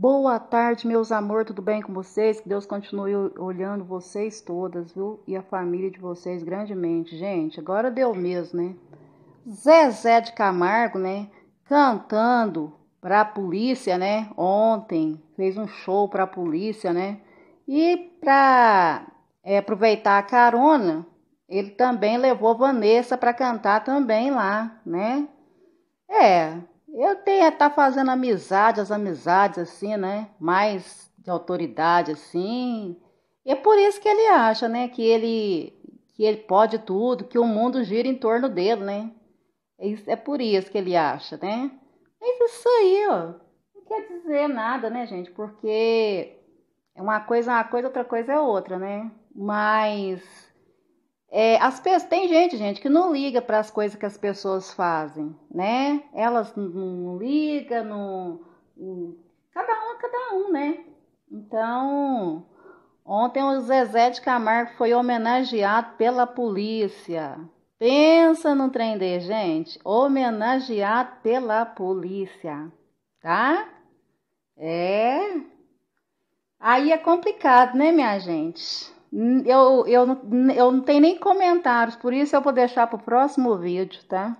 Boa tarde, meus amor, tudo bem com vocês? Que Deus continue olhando vocês todas, viu? E a família de vocês grandemente. Gente, agora deu mesmo, né? Zezé de Camargo, né? Cantando pra polícia, né? Ontem fez um show pra polícia, né? E pra é, aproveitar a carona, ele também levou Vanessa pra cantar também lá, né? É, eu tenho tá fazendo amizade, as amizades assim, né? Mais de autoridade assim. É por isso que ele acha, né, que ele que ele pode tudo, que o mundo gira em torno dele, né? É, é por isso que ele acha, né? Mas isso aí, ó, não quer dizer nada, né, gente? Porque é uma coisa é uma coisa, outra coisa é outra, né? Mas é, as pessoas, tem gente, gente, que não liga para as coisas que as pessoas fazem, né? Elas não, não ligam, não, não, Cada um é cada um, né? Então, ontem o Zezé de Camargo foi homenageado pela polícia. Pensa no trem de gente, homenageado pela polícia, tá? É. Aí é complicado, né, minha gente? Eu, eu, eu não tenho nem comentários, por isso eu vou deixar para o próximo vídeo, tá?